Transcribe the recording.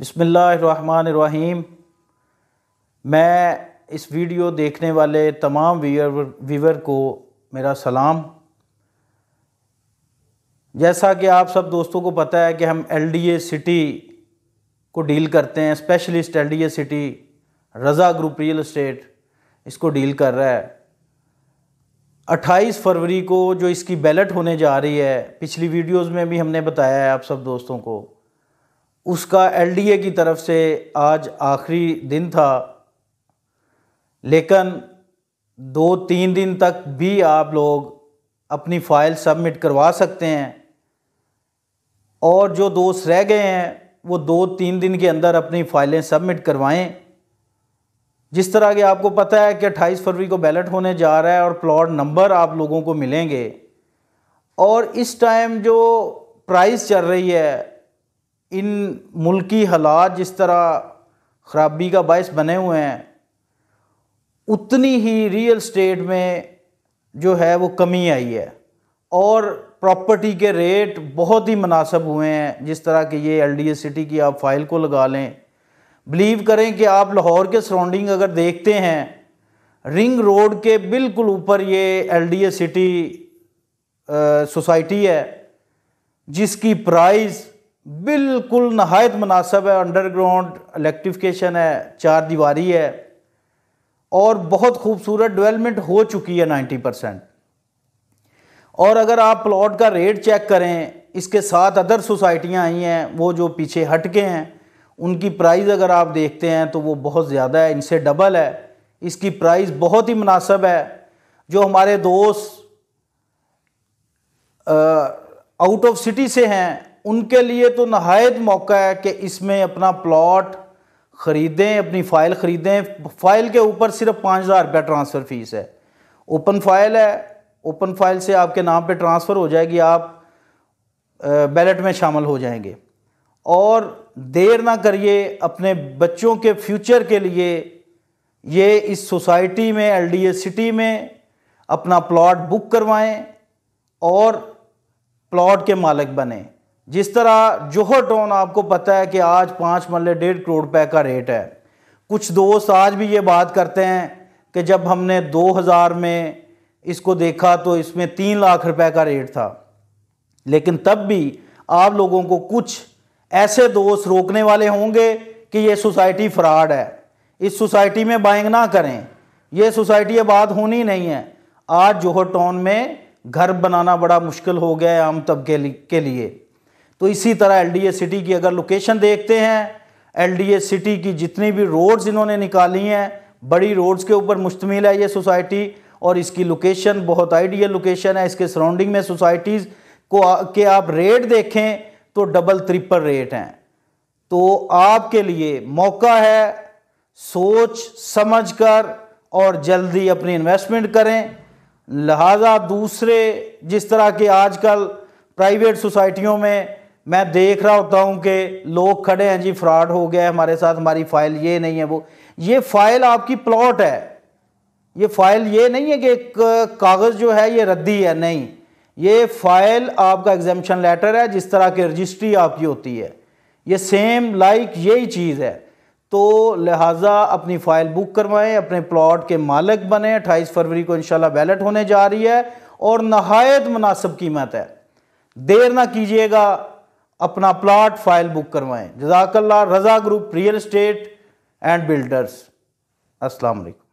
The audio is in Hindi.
बिसमीम मैं इस वीडियो देखने वाले तमाम व्यूअर व्यूवर को मेरा सलाम जैसा कि आप सब दोस्तों को पता है कि हम एलडीए सिटी को डील करते हैं specialist LDA city Raza group real estate इसको डील कर रहा है 28 फरवरी को जो इसकी बैलेट होने जा रही है पिछली वीडियोस में भी हमने बताया है आप सब दोस्तों को उसका एलडीए की तरफ से आज आखिरी दिन था लेकिन दो तीन दिन तक भी आप लोग अपनी फ़ाइल सबमिट करवा सकते हैं और जो दोस्त रह गए हैं वो दो तीन दिन के अंदर अपनी फ़ाइलें सबमिट करवाएं जिस तरह के आपको पता है कि 28 फरवरी को बैलेट होने जा रहा है और प्लॉट नंबर आप लोगों को मिलेंगे और इस टाइम जो प्राइस चल रही है इन मुल्की हालात जिस तरह खराबी का बायस बने हुए हैं उतनी ही रियल स्टेट में जो है वो कमी आई है और प्रॉपर्टी के रेट बहुत ही मुनासब हुए हैं जिस तरह के ये एल सिटी की आप फाइल को लगा लें बिलीव करें कि आप लाहौर के सराउंडिंग अगर देखते हैं रिंग रोड के बिल्कुल ऊपर ये एलडीए सिटी सोसाइटी है जिसकी प्राइस बिल्कुल नहायत मुनासब है अंडरग्राउंड इलेक्ट्रिफिकेशन है चार दीवारी है और बहुत खूबसूरत डेवलपमेंट हो चुकी है 90 परसेंट और अगर आप प्लॉट का रेट चेक करें इसके साथ अदर सोसाइटियां आई हैं वो जो पीछे हट के हैं उनकी प्राइस अगर आप देखते हैं तो वो बहुत ज़्यादा है इनसे डबल है इसकी प्राइस बहुत ही मुनासब है जो हमारे दोस्त आउट ऑफ सिटी से हैं उनके लिए तो नहायत मौका है कि इसमें अपना प्लॉट ख़रीदें अपनी फ़ाइल ख़रीदें फ़ाइल के ऊपर सिर्फ पाँच हज़ार रुपया ट्रांसफ़र फ़ीस है ओपन फाइल है ओपन फाइल से आपके नाम पे ट्रांसफ़र हो जाएगी आप बैलेट में शामिल हो जाएंगे और देर ना करिए अपने बच्चों के फ्यूचर के लिए ये इस सोसाइटी में एल सिटी में अपना प्लॉट बुक करवाएं और प्लॉट के मालिक बने जिस तरह जोहर टाउन आपको पता है कि आज पाँच मल्ले डेढ़ करोड़ रुपए का रेट है कुछ दोस्त आज भी ये बात करते हैं कि जब हमने 2000 में इसको देखा तो इसमें तीन लाख रुपए का रेट था लेकिन तब भी आप लोगों को कुछ ऐसे दोस्त रोकने वाले होंगे कि ये सोसाइटी फ्रॉड है इस सोसाइटी में बाइंग ना करें ये सोसाइटी बात होनी नहीं है आज जोहर टाउन में घर बनाना बड़ा मुश्किल हो गया है आम तबके के लिए तो इसी तरह एलडीए सिटी की अगर लोकेशन देखते हैं एलडीए सिटी की जितनी भी रोड्स इन्होंने निकाली हैं बड़ी रोड्स के ऊपर मुश्तमिल है ये सोसाइटी और इसकी लोकेशन बहुत आइडियल लोकेशन है इसके सराउंडिंग में सोसाइटीज़ को के आप रेट देखें तो डबल त्रिपल रेट हैं तो आपके लिए मौका है सोच समझ कर और जल्दी अपनी इन्वेस्टमेंट करें लिहाजा दूसरे जिस तरह के आजकल प्राइवेट सोसाइटियों में मैं देख रहा होता हूँ कि लोग खड़े हैं जी फ्रॉड हो गया है हमारे साथ हमारी फ़ाइल ये नहीं है वो ये फ़ाइल आपकी प्लॉट है ये फ़ाइल ये नहीं है कि एक कागज़ जो है ये रद्दी है नहीं ये फाइल आपका एग्जामेशन लेटर है जिस तरह की रजिस्ट्री आपकी होती है ये सेम लाइक यही चीज़ है तो लिहाजा अपनी फ़ाइल बुक करवाएं अपने प्लॉट के मालिक बने अट्ठाईस फरवरी को इंशाल्लाह बैलेट होने जा रही है और नहायत मुनासिब कीमत है देर ना कीजिएगा अपना प्लाट फाइल बुक करवाएं जजाकल्ला Raza group real estate and builders अस्सलाम वालेकुम